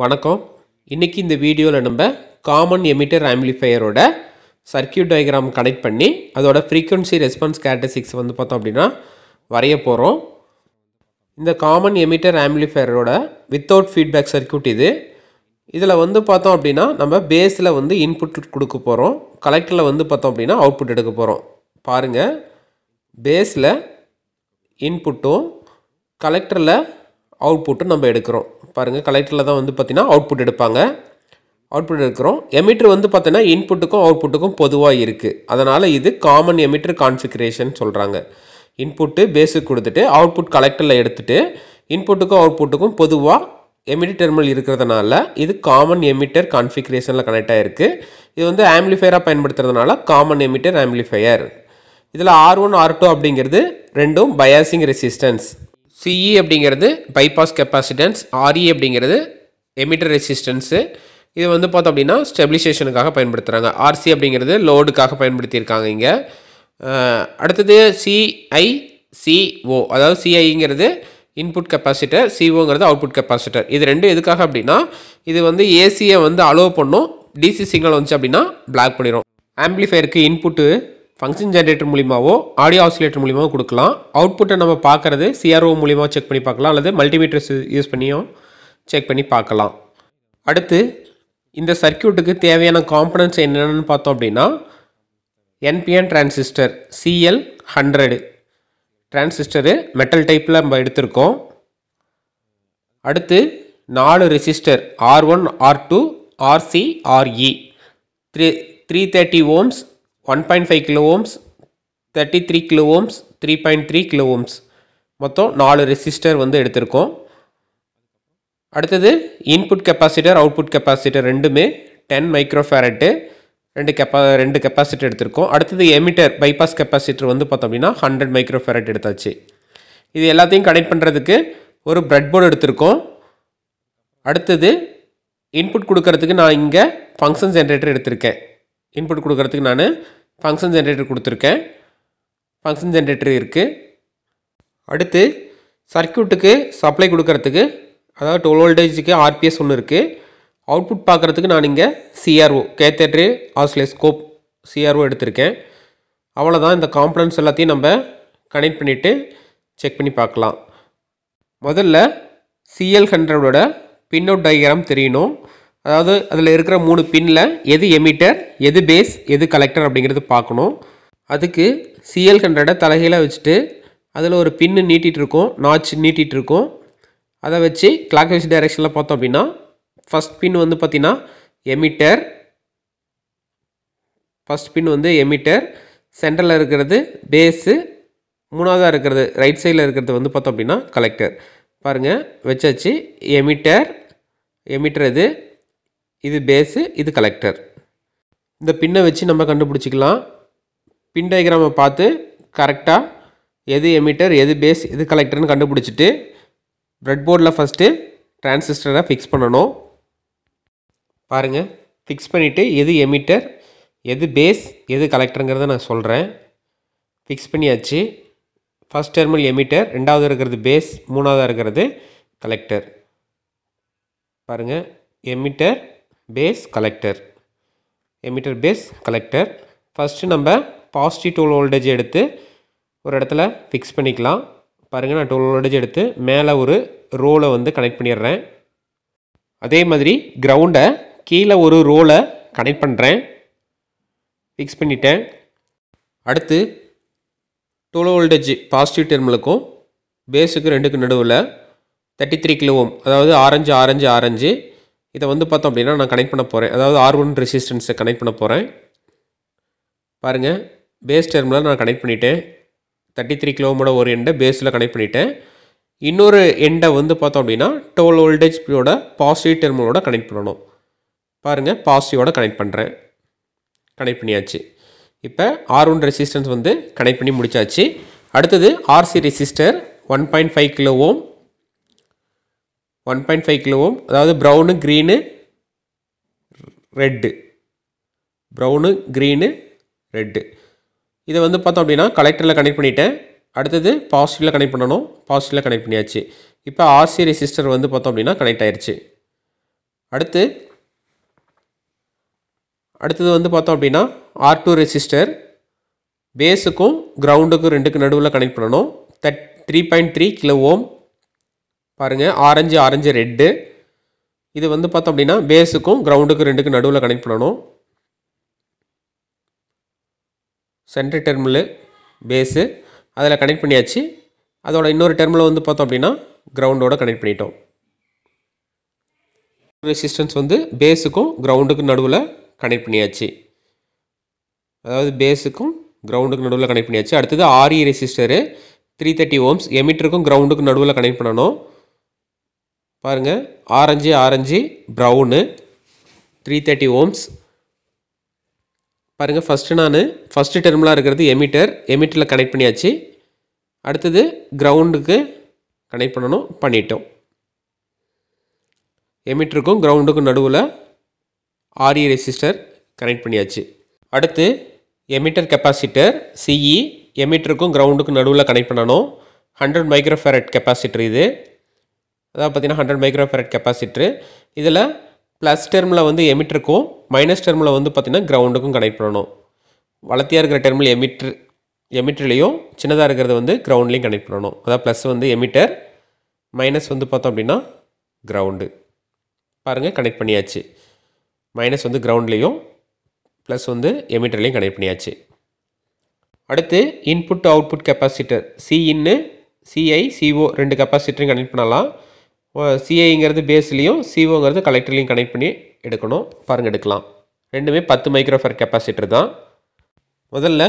வணக்கம் இன்றைக்கி இந்த வீடியோவில் நம்ம காமன் எமிட்டர் ஆம்பிளிஃபையரோட சர்க்கியூட் டயக்ராம் கனெக்ட் பண்ணி அதோட ஃப்ரீக்குவன்சி ரெஸ்பான்ஸ் கேரக்டரிஸ்டிக்ஸ் வந்து பார்த்தோம் அப்படின்னா வரைய போகிறோம் இந்த காமன் எமிட்டர் ஆம்பிளிஃபையரோட வித்தவுட் ஃபீட்பேக் சர்க்கியூட் இது இதில் வந்து பார்த்தோம் அப்படின்னா நம்ம பேஸில் வந்து இன்புட் கொடுக்க போகிறோம் கலெக்டரில் வந்து பார்த்தோம் அப்படின்னா அவுட்புட் எடுக்க போகிறோம் பாருங்கள் பேஸில் இன்புட்டும் கலெக்டரில் அவுட்புட்டும் நம்ம எடுக்கிறோம் பாருங்கள் கலெக்டரில் தான் வந்து பார்த்திங்கன்னா அவுட்புட் எடுப்பாங்க அவுட்புட் எடுக்கிறோம் எமிட்ரு வந்து பார்த்திங்கன்னா இன்புட்டுக்கும் அவுட்புட்டுக்கும் பொதுவாக இருக்குது அதனால் இது காமன் எமிட்டர் கான்ஃபிகரேஷன் சொல்கிறாங்க இன்புட்டு பேஸுக்கு கொடுத்துட்டு அவுட்புட் கலெக்டரில் எடுத்துகிட்டு இன்புட்டுக்கும் அவுட்புட்டுக்கும் பொதுவாக எமிட்டர் டெர்மினல் இருக்கிறதுனால இது காமன் எமிட்டர் கான்ஃபிகரேஷனில் கனெக்ட் ஆகிருக்கு இது வந்து ஆம்பிளிஃபையராக பயன்படுத்துறதுனால காமன் எமிட்டர் ஆம்பிளிஃபையர் இதில் ஆர் ஒன் ஆர் டூ அப்படிங்கிறது ரெண்டும் பயாசிங் ரெசிஸ்டன்ஸ் சிஇ e அப்படிங்கிறது பைபாஸ் கெப்பாசிட்டன்ஸ் ஆர்இ அப்படிங்கிறது எமிட்டர் ரெசிஸ்டன்ஸு இது வந்து பார்த்தோம் அப்படின்னா ஸ்டெபிலைசேஷனுக்காக பயன்படுத்துகிறாங்க ஆர்சி அப்படிங்கிறது லோடுக்காக பயன்படுத்தியிருக்காங்க இங்கே அடுத்தது சிஐ சிஓ அதாவது சிஐங்கிறது இன்புட் கெப்பாசிட்டர் சிஓங்கிறது அவுட்புட் கெப்பாசிட்டர் இது ரெண்டு எதுக்காக அப்படின்னா இது வந்து ஏசியை வந்து அலோவ் பண்ணும் டிசி சிக்னல் வந்துச்சு அப்படின்னா பிளாக் பண்ணிடும் ஆம்பிளிஃபயருக்கு இன்புட்டு ஃபங்க்ஷன் ஜென்ரேட்டர் மூலிமாவோ ஆடியோ ஆசிலேட்டர் மூலியமாக கொடுக்கலாம் அவுட்புட்டை நம்ம பார்க்குறது சிஆர்ஓ மூலிமா செக் பண்ணி பார்க்கலாம் அல்லது மல்டிமீட்டர்ஸ் யூஸ் பண்ணியும் செக் பண்ணி பார்க்கலாம் அடுத்து இந்த சர்க்கியூட்டுக்கு தேவையான காம்பனன்ஸ் என்னென்னு பார்த்தோம் அப்படின்னா NPN transistor CL hundred transistor metal டைப்பில் நம்ம எடுத்திருக்கோம் அடுத்து நாலு resistor R one R two RC RE three three thirty ohms one point five kilo ohms thirty three kilo ohms three point three kilo ohms மொத்தம் நாலு resistor வந்து எடுத்திருக்கோம் அடுத்தது இன்புட் கெப்பாசிட்டர் அவுட்புட் கெப்பாசிட்டர் ரெண்டுமே டென் மைக்ரோஃபேரட்டு ரெண்டு கெப்பா ரெண்டு capacitor எடுத்திருக்கோம் அடுத்தது எமிட்டர் பைபாஸ் கெப்பாசிட்டர் வந்து பார்த்தோம் அப்படின்னா ஹண்ட்ரட் மைக்ரோஃபேரட் எடுத்தாச்சு இது எல்லாத்தையும் கனெக்ட் பண்ணுறதுக்கு ஒரு ப்ரெட் போர்டு எடுத்திருக்கோம் அடுத்தது இன்புட் கொடுக்கறதுக்கு நான் இங்கே ஃபங்க்ஷன் ஜென்ரேட்டர் எடுத்திருக்கேன் இன்புட் கொடுக்கறதுக்கு நான் ஃபங்க்ஷன் ஜென்ரேட்டர் கொடுத்துருக்கேன் ஃபங்க்ஷன் ஜென்ரேட்டர் இருக்குது அடுத்து சர்க்கியூட்டுக்கு சப்ளை கொடுக்கறதுக்கு அதாவது டுவெல் வோல்டேஜுக்கு ஆர்பிஎஸ் ஒன்று இருக்குது அவுட்புட் பார்க்குறதுக்கு நான் இங்கே சிஆர்ஓ கேத்தட்ரி ஆஸ்லேஸ்கோப் சிஆர்ஓ எடுத்திருக்கேன் அவ்வளோதான் இந்த காம்பனன்ஸ் எல்லாத்தையும் நம்ம கனெக்ட் பண்ணிவிட்டு செக் பண்ணி பார்க்கலாம் முதல்ல சிஎல் ஹண்ட்ரடோட பின் அவுட் டயக்ராம் தெரியணும் அதாவது அதில் இருக்கிற மூணு பின்னில் எது எமிட்டர் எது பேஸ் எது கலெக்டர் அப்படிங்கிறது பார்க்கணும் அதுக்கு சிஎல் ஹண்ட்ரடை தலைகீழாக வச்சுட்டு அதில் ஒரு பின்னு நீட்டிகிட்டு இருக்கும் நாச் நீட்டிகிட்டு அதை வச்சு கிளாக் வைஸ் டைரெக்ஷனில் பார்த்தோம் அப்படின்னா ஃபஸ்ட் பின் வந்து பார்த்திங்கன்னா எமிட்டர் ஃபஸ்ட் பின் வந்து எமிட்டர் சென்டரில் இருக்கிறது பேஸு மூணாவதாக இருக்கிறது ரைட் சைடில் இருக்கிறது வந்து பார்த்தோம் அப்படின்னா கலெக்டர் பாருங்கள் வச்சாச்சு எமிட்டர் எமிட்டர் இது இது பேஸு இது கலெக்டர் இந்த பின்னை வச்சு நம்ம கண்டுபிடிச்சிக்கலாம் பின் டயக்ராமை பார்த்து கரெக்டாக எது எமிட்டர் எது பேஸ் எது கலெக்டர்னு கண்டுபிடிச்சிட்டு ப்ரெட் போர்டில் ஃபஸ்ட்டு டிரான்சிஸ்டரை ஃபிக்ஸ் பண்ணணும் பாருங்கள் ஃபிக்ஸ் பண்ணிவிட்டு எது எமிட்டர் எது பேஸ் எது கலெக்டருங்கிறத நான் சொல்கிறேன் ஃபிக்ஸ் பண்ணியாச்சு ஃபஸ்ட் டெர்மல் எமிட்டர் ரெண்டாவது இருக்கிறது பேஸ் மூணாவதாக இருக்கிறது கலெக்டர் பாருங்கள் emitter base collector emitter base collector first நம்ம பாசிட்டிவ் டோல் வோல்டேஜ் எடுத்து ஒரு இடத்துல ஃபிக்ஸ் பண்ணிக்கலாம் பாருங்கள் நான் டோல் வோல்டேஜ் எடுத்து மேலே ஒரு ரோலை வந்து கனெக்ட் பண்ணிடுறேன் அதே மாதிரி கிரவுண்டை கீழே ஒரு ரோலை கனெக்ட் பண்ணுறேன் ஃபிக்ஸ் பண்ணிட்டேன் அடுத்து டோல் வோல்டேஜ் பாசிட்டிவ் டெர்மிலுக்கும் பேஸுக்கு ரெண்டுக்கு நடுவில் தேர்ட்டி த்ரீ கிலோ ஓம் அதாவது ஆரஞ்சு ஆரஞ்சு ஆரஞ்சு இதை வந்து பார்த்தோம் அப்படின்னா நான் கனெக்ட் பண்ண போகிறேன் அதாவது ஆர் ஒன் ரெசிஸ்டன்ஸை கனெக்ட் பண்ண போகிறேன் பாருங்கள் பேஸ் டெர்மினல் நான் கனெக்ட் பண்ணிவிட்டேன் தேர்ட்டி த்ரீ கிலோமீட்டர் ஒரு எண்டை பேஸில் கனெக்ட் பண்ணிவிட்டேன் இன்னொரு எண்டை வந்து பார்த்தோம் அப்படின்னா டோல் பியோட பாசிட்டிவ் டெர்மினலோட கனெக்ட் பண்ணணும் பாருங்கள் பாசிட்டிவோட கனெக்ட் பண்ணுறேன் கனெக்ட் பண்ணியாச்சு இப்போ ஆர் ஒன் ரெசிஸ்டன்ஸ் வந்து கனெக்ட் பண்ணி முடித்தாச்சு அடுத்தது RC resistor one point five kilo ohm one point five ohm அதாவது brown green red brown green red இதை வந்து பார்த்தோம் அப்படின்னா கலெக்டரில் கனெக்ட் பண்ணிவிட்டேன் அடுத்தது பாசிட்டிவில் கனெக்ட் பண்ணணும் பாசிட்டிவில் கனெக்ட் பண்ணியாச்சு இப்போ ஆர்சி ரெசிஸ்டர் வந்து பார்த்தோம் அப்படின்னா கனெக்ட் ஆயிடுச்சு அடுத்து அடுத்தது வந்து பார்த்தோம் அப்படின்னா ஆர் டூ ரெசிஸ்டர் பேஸுக்கும் கிரவுண்டுக்கும் ரெண்டுக்கும் நடுவில் கனெக்ட் பண்ணணும் that three point three kilo ohm பாருங்கள் ஆரஞ்சு ஆரஞ்சு ரெட்டு இது வந்து பார்த்தோம் அப்படின்னா பேஸுக்கும் கிரவுண்டுக்கும் ரெண்டுக்கும் நடுவில் கனெக்ட் பண்ணணும் சென்ட்ரல் டெர்மில் பேஸு அதில் கனெக்ட் பண்ணியாச்சு அதோட இன்னொரு டெர்மில் வந்து பார்த்தோம் அப்படின்னா கிரவுண்டோட கனெக்ட் பண்ணிட்டோம் ரெசிஸ்டன்ஸ் வந்து பேஸுக்கும் கிரவுண்டுக்கும் நடுவில் கனெக்ட் பண்ணியாச்சு அதாவது பேஸுக்கும் கிரவுண்டுக்கு நடுவில் கனெக்ட் பண்ணியாச்சு அடுத்தது RE resistor three thirty ohms எமிட்டருக்கும் கிரவுண்டுக்கு நடுவில் கனெக்ட் பண்ணணும் பாருங்கள் orange orange brown three thirty ohms பாருங்கள் ஃபஸ்ட்டு நான் ஃபஸ்ட்டு டெர்மிலாக இருக்கிறது எமிட்டர் எமிட்டரில் கனெக்ட் பண்ணியாச்சு அடுத்தது கிரவுண்டுக்கு கனெக்ட் பண்ணணும் பண்ணிட்டோம் எமிட்டருக்கும் கிரவுண்டுக்கும் நடுவில் ஆரி ரெசிஸ்டர் கனெக்ட் பண்ணியாச்சு அடுத்து எமிட்டர் கெப்பாசிட்டர் சிஇ எமிட்டருக்கும் கிரவுண்டுக்கும் நடுவில் கனெக்ட் பண்ணணும் ஹண்ட்ரட் மைக்ரோஃபேரட் கெப்பாசிட்டர் இது அதாவது பார்த்தீங்கன்னா ஹண்ட்ரட் மைக்ரோஃபரட் கெப்பாசிட்டரு இதில் ப்ளஸ் டெர்மில் வந்து எமிட்டருக்கும் மைனஸ் டெர்மில் வந்து பார்த்திங்கன்னா கிரவுண்டுக்கும் கனெக்ட் பண்ணணும் வளர்த்தியாக இருக்கிற டெர்மில் எமிட்ரு எமிட்டர்லேயும் சின்னதாக இருக்கிறது வந்து கிரவுண்ட்லேயும் கனெக்ட் பண்ணணும் அதாவது ப்ளஸ் வந்து எமிட்டர் மைனஸ் வந்து பார்த்தோம் அப்படின்னா கிரவுண்டு பாருங்கள் கனெக்ட் பண்ணியாச்சு மைனஸ் வந்து கிரவுண்ட்லேயும் ப்ளஸ் வந்து எமிட்டர்லேயும் கனெக்ட் பண்ணியாச்சு அடுத்து இன்புட் அவுட்புட் கெப்பாசிட்டர் சிஇன்னு சிஐ சிஓ ரெண்டு கெப்பாசிட்டரையும் கனெக்ட் பண்ணலாம் சிஐங்கிறது பேஸ்லேயும் சிஓங்கிறது கலெக்டர்லேயும் கனெக்ட் பண்ணி எடுக்கணும் பாருங்கள் எடுக்கலாம் ரெண்டுமே பத்து மைக்ரோஃபர் கெப்பாசிட்டர் தான் முதல்ல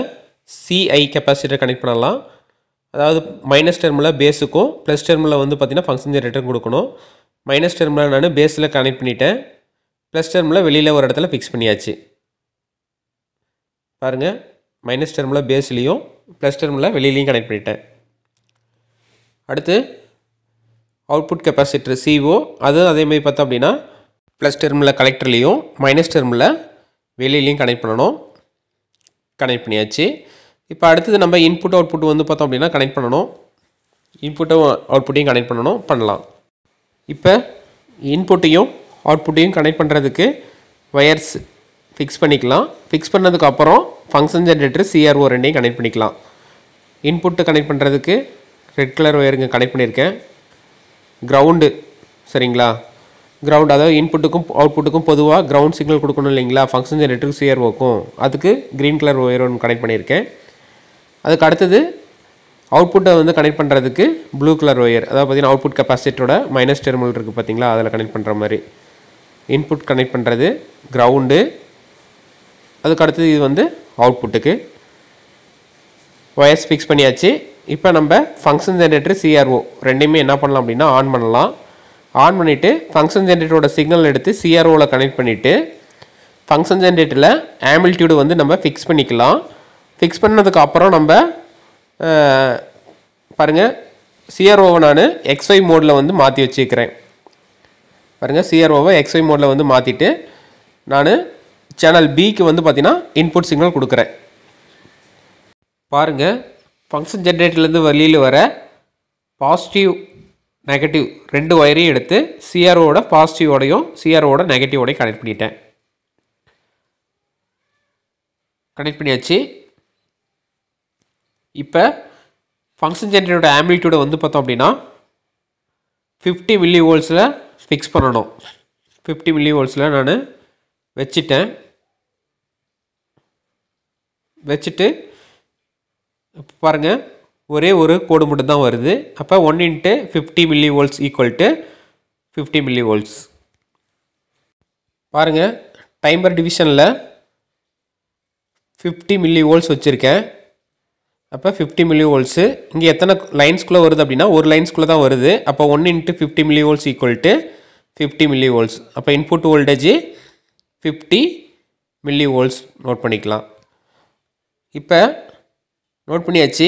சிஐ கெப்பாசிட்டர் கனெக்ட் பண்ணலாம் அதாவது மைனஸ் டெர்மில் பேஸுக்கும் ப்ளஸ் டெர்மில் வந்து பார்த்திங்கன்னா ஃபங்க்ஷன் ஜெனரேட்டர் கொடுக்கணும் மைனஸ் டெர்மில் நான் பேஸில் கனெக்ட் பண்ணிட்டேன் ப்ளஸ் டெர்மில் வெளியில் ஒரு இடத்துல ஃபிக்ஸ் பண்ணியாச்சு பாருங்கள் மைனஸ் டெர்மில் பேஸ்லேயும் ப்ளஸ் டெர்மில் வெளியிலையும் கனெக்ட் பண்ணிட்டேன் அடுத்து அவுட்புட் கெப்பாசிட்டர் சிஓ அதுவும் அதேமாதிரி பார்த்தோம் அப்படின்னா ப்ளஸ் டெர்மில் கலெக்டர்லேயும் மைனஸ் டெர்மில் வெளியிலையும் கனெக்ட் பண்ணணும் கனெக்ட் பண்ணியாச்சு இப்போ அடுத்தது நம்ம இன்புட் அவுட்புட் வந்து பார்த்தோம் அப்படின்னா கனெக்ட் பண்ணணும் இன்புட்டும் அவுட்புட்டையும் கனெக்ட் பண்ணணும் பண்ணலாம் இப்போ இன்புட்டையும் அவுட்புட்டையும் கனெக்ட் பண்ணுறதுக்கு ஒயர்ஸ் ஃபிக்ஸ் பண்ணிக்கலாம் ஃபிக்ஸ் பண்ணதுக்கப்புறம் ஃபங்க்ஷன் ஜென்ரேட்டர் சிஆர்ஓ ரெண்டையும் கனெக்ட் பண்ணிக்கலாம் இன்புட்டு கனெக்ட் பண்ணுறதுக்கு ரெட் கலர் ஒயருங்க கனெக்ட் பண்ணியிருக்கேன் கிரவுண்டு சரிங்களா கிரவுண்ட் அதாவது இன்புட்டுக்கும் அவுட்புட்டுக்கும் பொதுவாக கிரவுண்ட் சிக்னல் கொடுக்கணும் இல்லைங்களா ஃபங்க்ஷன் ஜெனரேட்டருக்கு சிஆர்ஓக்கும் அதுக்கு க்ரீன் கலர் ஒயர் ஒன்று கனெக்ட் பண்ணியிருக்கேன் அதுக்கு அடுத்தது அவுட்புட்டை வந்து கனெக்ட் பண்ணுறதுக்கு ப்ளூ கலர் ஒயர் அதாவது பார்த்திங்கன்னா அவுட்புட் கெப்பாசிட்டியோட மைனஸ் டெர்மல் இருக்குது பார்த்தீங்களா அதில் கனெக்ட் பண்ணுற மாதிரி இன்புட் கனெக்ட் பண்ணுறது கிரவுண்டு அதுக்கு அடுத்தது இது வந்து அவுட்புட்டுக்கு ஒயர்ஸ் ஃபிக்ஸ் பண்ணியாச்சு இப்போ நம்ம ஃபங்க்ஷன் ஜென்ரேட்டர் சிஆர்ஓ ரெண்டையுமே என்ன பண்ணலாம் அப்படின்னா ஆன் பண்ணலாம் ஆன் பண்ணிவிட்டு ஃபங்க்ஷன் ஜென்ரேட்டரோட சிக்னல் எடுத்து சிஆர்ஓவில் கனெக்ட் பண்ணிவிட்டு ஃபங்க்ஷன் ஜென்ரேட்டரில் ஆம்பிள்டியூடு வந்து நம்ம ஃபிக்ஸ் பண்ணிக்கலாம் ஃபிக்ஸ் பண்ணதுக்கப்புறம் நம்ம பாருங்கள் சிஆர்ஓவை நான் எக்ஸ்ஒய் மோடில் வந்து மாற்றி வச்சுக்கிறேன் பாருங்கள் சிஆர்ஓவை எக்ஸ்ஒய் மோடில் வந்து மாற்றிட்டு நான் சேனல் பிக்கு வந்து பார்த்தீங்கன்னா இன்புட் சிக்னல் கொடுக்குறேன் பாருங்கள் ஃபங்க்ஷன் ஜென்ரேட்டர்லேருந்து வெளியில் வர பாசிட்டிவ் நெகட்டிவ் ரெண்டு ஒயரையும் எடுத்து சிஆர்ஓட பாசிட்டிவோடையும் சிஆர்ஓட நெகட்டிவோடையும் கனெக்ட் பண்ணிட்டேன் கனெக்ட் பண்ணியாச்சு இப்போ ஃபங்க்ஷன் ஜென்ரேட்டரோட ஆம்பிளிடியூடை வந்து பார்த்தோம் அப்படின்னா ஃபிஃப்டி மில்லி ஓல்ஸில் ஃபிக்ஸ் பண்ணணும் ஃபிஃப்டி மில்லி ஓல்ஸில் நான் வச்சுட்டேன் வச்சுட்டு இப்போ பாருங்கள் ஒரே ஒரு கோடு மட்டும் தான் வருது அப்போ one into fifty milli volts equal to fifty milli volts பாருங்கள் டைமர் டிவிஷனில் ஃபிஃப்டி மில்லி வோல்ட்ஸ் வச்சுருக்கேன் அப்போ ஃபிஃப்டி மில்லி வோல்ட்ஸு இங்கே எத்தனை லைன்ஸ்குள்ளே வருது அப்படின்னா ஒரு லைன்ஸ்குள்ளே தான் வருது அப்போ one into fifty milli volts equal to fifty milli volts அப்போ input voltage fifty milli volts note பண்ணிக்கலாம் இப்போ நோட் பண்ணியாச்சு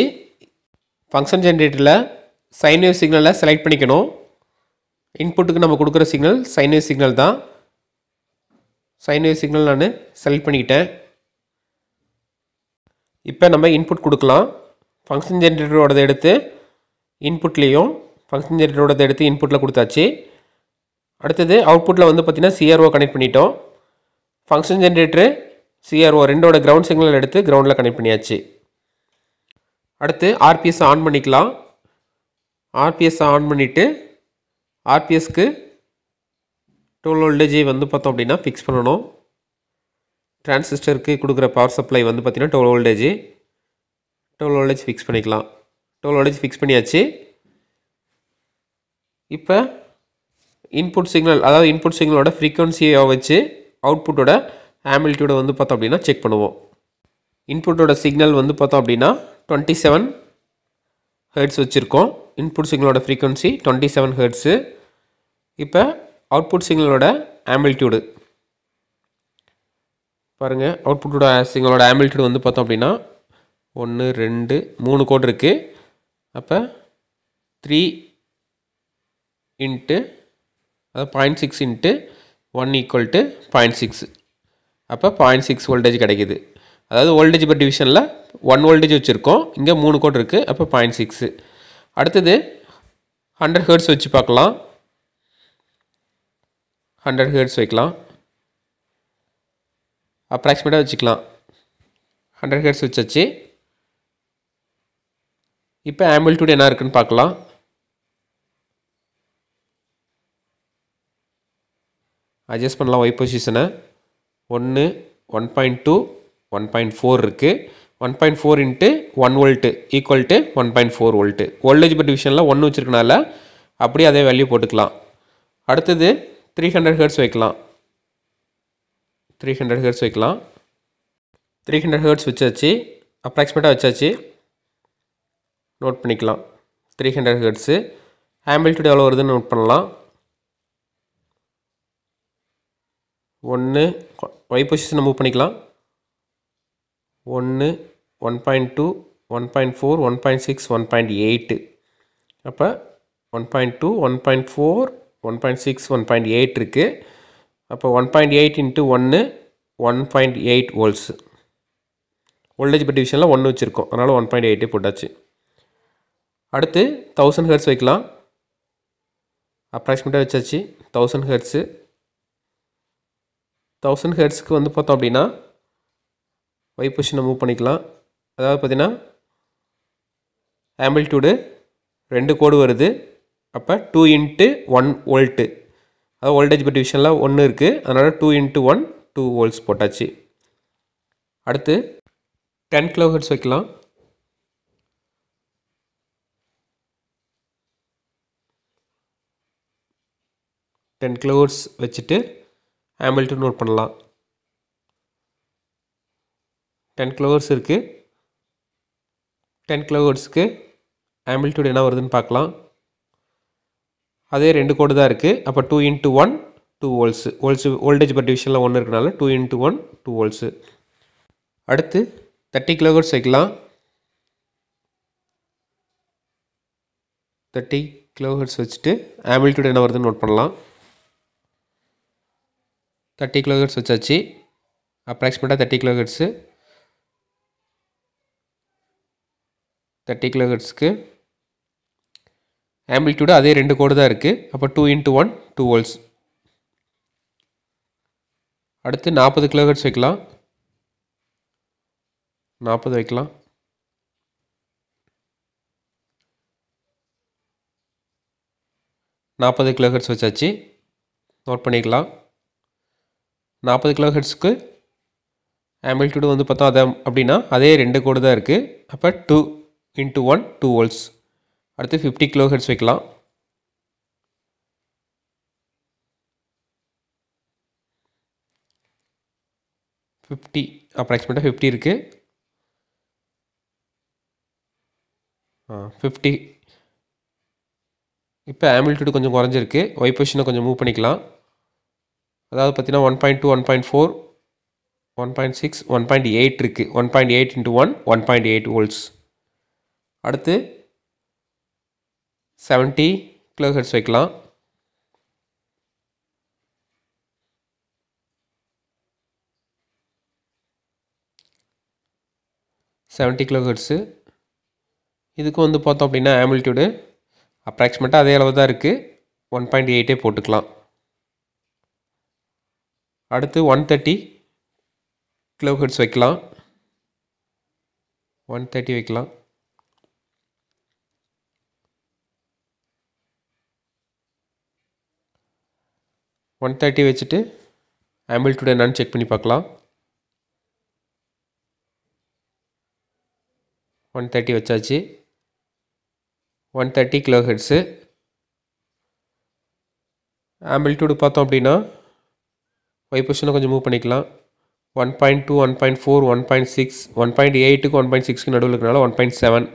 ஃபங்க்ஷன் ஜென்ரேட்டரில் சைன்வேவ் சிக்னலை செலக்ட் பண்ணிக்கணும் இன்புட்டுக்கு நம்ம கொடுக்குற சிக்னல் சைன்வேவ் சிக்னல் தான் சைன்வேவ் சிக்னல் நான் செலக்ட் பண்ணிக்கிட்டேன் இப்போ நம்ம இன்புட் கொடுக்கலாம் ஃபங்க்ஷன் ஜென்ரேட்டரோடதை எடுத்து இன்புட்லேயும் ஃபங்க்ஷன் ஜென்ரேட்டரோடது எடுத்து இன்புட்டில் கொடுத்தாச்சு அடுத்தது அவுட்புட்டில் வந்து பார்த்திங்கன்னா சிஆர்ஓ கனெக்ட் பண்ணிட்டோம் ஃபங்க்ஷன் ஜென்ரேட்டரு சிஆர்ஓ ரெண்டோட கிரவுண்ட் சிக்னல் எடுத்து கிரவுண்டில் கனெக்ட் பண்ணியாச்சு அடுத்து ஆர்பிஎஸ் ஆன் பண்ணிக்கலாம் ஆர்பிஎஸ் ஆன் பண்ணிவிட்டு ஆர்பிஎஸ்க்கு டோல் வோல்டேஜை வந்து பார்த்தோம் அப்படின்னா ஃபிக்ஸ் பண்ணணும் டிரான்சிஸ்டருக்கு கொடுக்குற பவர் சப்ளை வந்து பார்த்திங்கன்னா dual voltage dual voltage fix பண்ணிக்கலாம் டோல் வோல்டேஜ் ஃபிக்ஸ் பண்ணியாச்சு இப்போ இன்புட் சிக்னல் அதாவது இன்புட் சிக்னலோட ஃப்ரீக்குவன்சியை வச்சு அவுட்புட்டோட ஆம்பிளிட்யூடை வந்து பார்த்தோம் அப்படின்னா செக் பண்ணுவோம் இன்புட்டோட சிக்னல் வந்து பார்த்தோம் அப்படின்னா டுவெண்ட்டி செவன் ஹெர்ட்ஸ் வச்சுருக்கோம் இன்புட் சிக்னலோட ஃப்ரீக்குவன்சி டுவெண்ட்டி செவன் ஹெர்ட்ஸு இப்போ அவுட்புட் சிக்னலோட ஆம்பிள்டியூடு பாருங்கள் அவுட்புட்டோட சிக்னலோட ஆம்பிள்டியூடு வந்து பார்த்தோம் அப்படின்னா ஒன்று ரெண்டு மூணு கோட் இருக்குது அப்போ த்ரீ இன்ட்டு அதாவது point six into one equal to point six அப்போ பாயிண்ட் சிக்ஸ் வோல்டேஜ் கிடைக்கிது அதாவது வோல்டேஜ் பர் டிவிஷனில் ஒன் வோல்டேஜ் வச்சுருக்கோம் இங்கே மூணு கோட் இருக்குது அப்போ பாயிண்ட் சிக்ஸு அடுத்தது ஹண்ட்ரட் ஹேர்ட்ஸ் வச்சு பார்க்கலாம் ஹண்ட்ரட் ஹேர்ட்ஸ் வைக்கலாம் அப்ராக்சிமேட்டாக வச்சுக்கலாம் ஹண்ட்ரட் ஹேர்ட்ஸ் வச்சாச்சு இப்போ ஆம்பிள்டியூட் என்ன இருக்குன்னு பார்க்கலாம் அட்ஜஸ்ட் பண்ணலாம் ஒய் பொசிஷனை ஒன்று one point two one point four இருக்குது one point four into one volt equal to one point four volt voltage per டிவிஷனில் ஒன்று வச்சுருக்கனால அப்படியே அதே வேல்யூ போட்டுக்கலாம் அடுத்தது த்ரீ ஹண்ட்ரட் ஹேர்ட்ஸ் வைக்கலாம் த்ரீ ஹண்ட்ரட் ஹேர்ட்ஸ் வைக்கலாம் த்ரீ ஹண்ட்ரட் ஹேர்ட்ஸ் வச்சாச்சு அப்ராக்சிமேட்டாக வச்சாச்சு நோட் பண்ணிக்கலாம் த்ரீ ஹண்ட்ரட் ஹேர்ட்ஸு ஆம்பிள்டியூட் எவ்வளோ வருதுன்னு நோட் பண்ணலாம் ஒன்று ஒய் பொசிஷனை மூவ் பண்ணிக்கலாம் ஒன்று one point two one point four one point six one point eight அப்போ one point two one point four one point six one point eight இருக்குது அப்போ ஒன் பாயிண்ட் எயிட் இன்ட்டு ஒன்று one point eight volts voltage per டிவிஷனில் ஒன்று வச்சுருக்கோம் அதனால் one point எயிட்டே போட்டாச்சு அடுத்து தௌசண்ட் ஹெர்ட்ஸ் வைக்கலாம் அப்ராக்சிமேட்டாக வச்சாச்சு தௌசண்ட் ஹெர்ட்ஸு தௌசண்ட் ஹெர்ட்ஸுக்கு வந்து பார்த்தோம் அப்படின்னா ஒய் பொசிஷனை மூவ் பண்ணிக்கலாம் அதாவது பார்த்திங்கன்னா ஆம்பிள்டியூடு ரெண்டு கோடு வருது அப்போ டூ இன்ட்டு ஒன் வோல்ட்டு அதாவது வோல்டேஜ் பர் டிவிஷனில் ஒன்று இருக்குது அதனால் two into one two volts போட்டாச்சு அடுத்து டென் கிலோ ஹெட்ஸ் வைக்கலாம் டென் கிலோ ஹெட்ஸ் வச்சுட்டு ஆம்பிள்ட்டு நோட் பண்ணலாம் டென் கிலோவர்ஸ் இருக்குது டென் கிலோவர்ட்ஸுக்கு ஆம்பிள்டியூட் என்ன வருதுன்னு பார்க்கலாம் அதே ரெண்டு கோடு தான் இருக்குது அப்போ two into one two volts volts voltage per டிவிஷனில் ஒன்று இருக்கனால two into one two volts அடுத்து தேர்ட்டி கிலோஹெர்ட்ஸ் வைக்கலாம் தேர்ட்டி கிலோஹெர்ட்ஸ் வச்சுட்டு ஆம்பிள்டியூட் என்ன வருதுன்னு நோட் பண்ணலாம் தேர்ட்டி கிலோஹெர்ட்ஸ் வச்சாச்சு அப்ராக்சிமேட்டாக தேர்ட்டி கிலோஹெர்ட்ஸு தேர்ட்டி கிலோ ஹெட்ஸ்க்கு ஆம்பிளிட்யூடு அதே ரெண்டு கோடு தான் இருக்குது அப்போ two into one two volts அடுத்து நாற்பது கிலோ ஹெட்ஸ் வைக்கலாம் நாற்பது வைக்கலாம் நாற்பது கிலோ ஹெட்ஸ் வச்சாச்சு நோட் பண்ணிக்கலாம் நாற்பது கிலோ ஹெட்ஸ்க்கு ஆம்பிள்டியூடு வந்து பார்த்தோம் அதை அப்படின்னா அதே ரெண்டு கோடு தான் இருக்குது அப்போ two into one two volts அடுத்து ஃபிஃப்டி கிலோ ஹெட்ஸ் வைக்கலாம் ஃபிஃப்டி அப்ராக்சிமேட்டாக ஃபிஃப்டி இருக்குது ஆ ஃபிஃப்டி இப்போ ஆம்பிள்டியூடு கொஞ்சம் குறைஞ்சிருக்கு ஒய் பொசிஷனை கொஞ்சம் மூவ் பண்ணிக்கலாம் அதாவது பார்த்தீங்கன்னா one point two one point four one point six one point eight இருக்குது one point eight into one one point eight volts அடுத்து செவன்ட்டி கிலோ ஹெட்ஸ் வைக்கலாம் செவன்ட்டி கிலோ ஹெட்ஸு இதுக்கு வந்து பார்த்தோம் அப்படின்னா ஆம்பிள்டியூடு அப்ராக்சிமேட்டாக அதே அளவு தான் இருக்குது ஒன் பாயிண்ட் எயிட்டே போட்டுக்கலாம் அடுத்து ஒன் தேர்ட்டி ஹெட்ஸ் வைக்கலாம் ஒன் தேர்ட்டி வைக்கலாம் ஒன் தேர்ட்டி வச்சுட்டு ஆம்பிள்டூட் என்னன்னு செக் பண்ணி பார்க்கலாம் ஒன் தேர்ட்டி வச்சாச்சு one thirty kilo hertz amplitude பார்த்தோம் அப்படின்னா ஒய் பொசிஷனை கொஞ்சம் மூவ் பண்ணிக்கலாம் one point two one point four one point six one point எயிட்டுக்கு ஒன் பாயிண்ட் சிக்ஸ்க்கு நடுவில் இருக்கிறனால ஒன் பாயிண்ட் செவன்